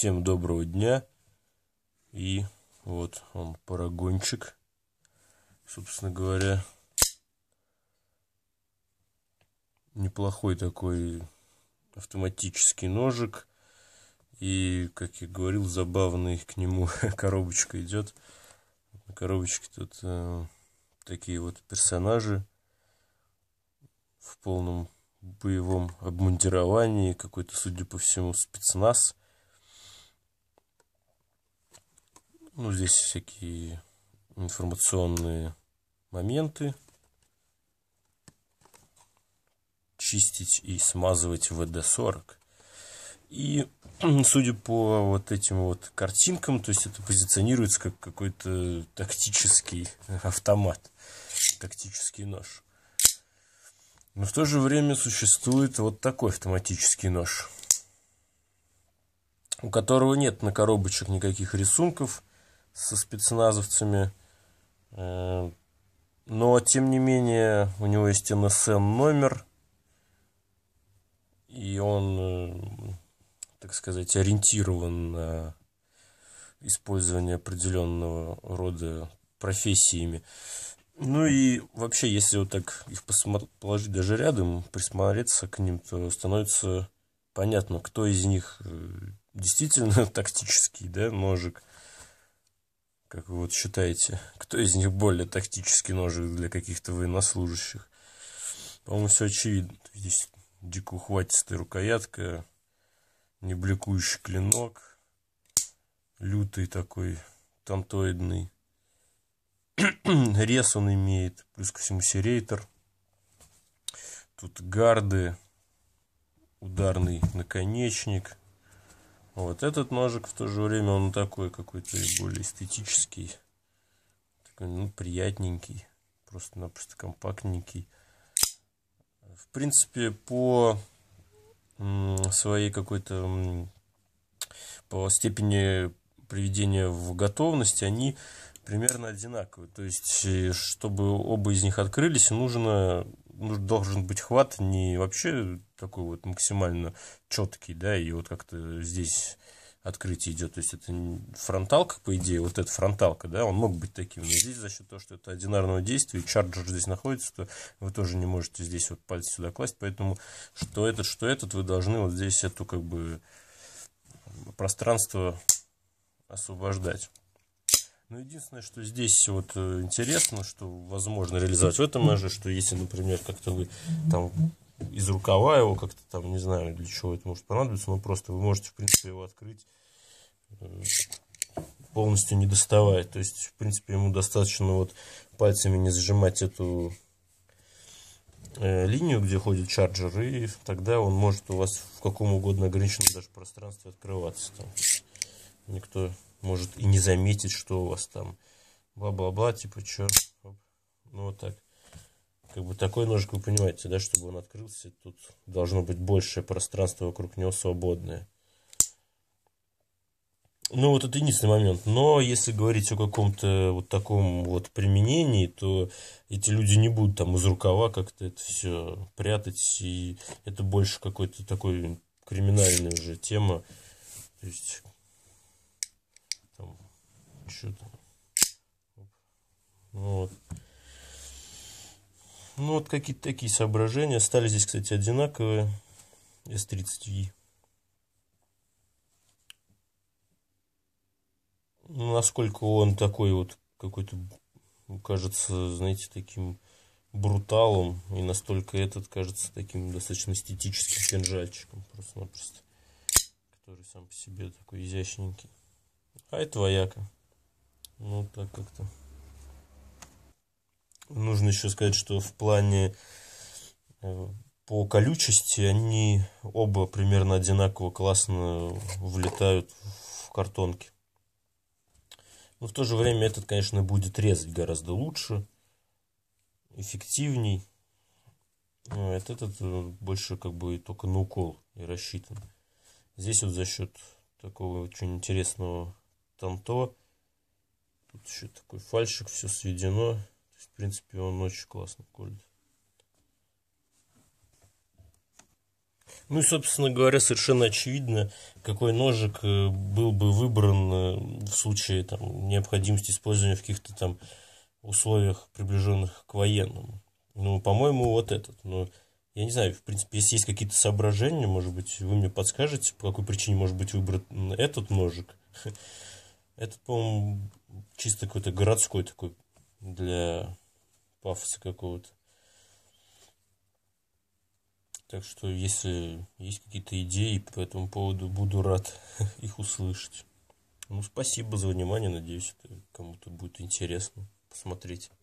Всем доброго дня. И вот он парагончик, собственно говоря. Неплохой такой автоматический ножик. И, как я говорил, забавный к нему коробочка идет. На коробочке тут э, такие вот персонажи в полном боевом обмундировании, какой-то, судя по всему, спецназ Ну, здесь всякие информационные моменты. Чистить и смазывать ВД-40. И судя по вот этим вот картинкам, то есть это позиционируется как какой-то тактический автомат, тактический нож. Но в то же время существует вот такой автоматический нож, у которого нет на коробочек никаких рисунков, со спецназовцами. Э, но, тем не менее, у него есть НСН номер, и он, э, так сказать, ориентирован на использование определенного рода профессиями. Ну и вообще, если вот так их посмотри, положить даже рядом, присмотреться к ним, то становится понятно, кто из них э, действительно тактический да, ножик, как вы вот считаете, кто из них более тактический ножик для каких-то военнослужащих? По-моему, все очевидно. Здесь дико ухватистая рукоятка, небликующий клинок, лютый такой, тантоидный. Рез он имеет, плюс ко всему серейтер. Тут гарды, ударный наконечник – вот этот ножик в то же время он такой какой-то более эстетический. Такой, ну, приятненький. Просто-напросто компактненький. В принципе, по своей какой-то по степени приведения в готовность они примерно одинаковые. То есть, э, чтобы оба из них открылись, нужно ну, должен быть хват не вообще такой вот максимально четкий, да, и вот как-то здесь открытие идет. То есть это фронталка, по идее, вот эта фронталка, да, он мог быть таким. Но здесь за счет того, что это одинарного действия, и чарджер здесь находится, то вы тоже не можете здесь вот палец сюда класть. Поэтому что этот, что этот, вы должны вот здесь эту как бы пространство освобождать. Ну, единственное, что здесь вот э, интересно, что возможно реализовать в этом же, что если, например, как-то вы там из рукава его как-то там, не знаю, для чего это может понадобиться, но просто вы можете, в принципе, его открыть э, полностью не доставая. То есть, в принципе, ему достаточно вот пальцами не зажимать эту э, линию, где ходит чарджер, и тогда он может у вас в каком угодно ограниченном даже пространстве открываться. Там никто может и не заметить, что у вас там бла-бла-бла, типа что. Ну вот так. Как бы такой ножик, вы понимаете, да, чтобы он открылся, тут должно быть большее пространство вокруг него свободное. Ну, вот это единственный момент. Но если говорить о каком-то вот таком вот применении, то эти люди не будут там из рукава как-то это все прятать. И это больше какой-то такой криминальная уже тема. То есть что-то. Ну вот. Ну вот какие-то такие соображения. Стали здесь, кстати, одинаковые. S30i. Ну, насколько он такой вот какой-то, кажется, знаете, таким бруталом. И настолько этот кажется таким достаточно эстетическим кинжальчиком. Просто-напросто. Который сам по себе такой изящненький. А это вояка. Ну, так как-то. Нужно еще сказать, что в плане э, по колючести они оба примерно одинаково классно влетают в картонки. Но в то же время этот, конечно, будет резать гораздо лучше, эффективней. Вот ну, этот э, больше как бы только на укол и рассчитан. Здесь вот за счет такого очень интересного танто Тут еще такой фальшик, все сведено. То есть, в принципе, он очень классно колет. Ну и, собственно говоря, совершенно очевидно, какой ножик э, был бы выбран э, в случае там, необходимости использования в каких-то там условиях, приближенных к военному. Ну, по-моему, вот этот. Но я не знаю, в принципе, если есть какие-то соображения, может быть, вы мне подскажете, по какой причине может быть выбран этот ножик. Этот, по-моему, чисто какой-то городской такой для пафоса какого-то. Так что, если есть какие-то идеи по этому поводу, буду рад их услышать. Ну, спасибо за внимание. Надеюсь, это кому-то будет интересно посмотреть.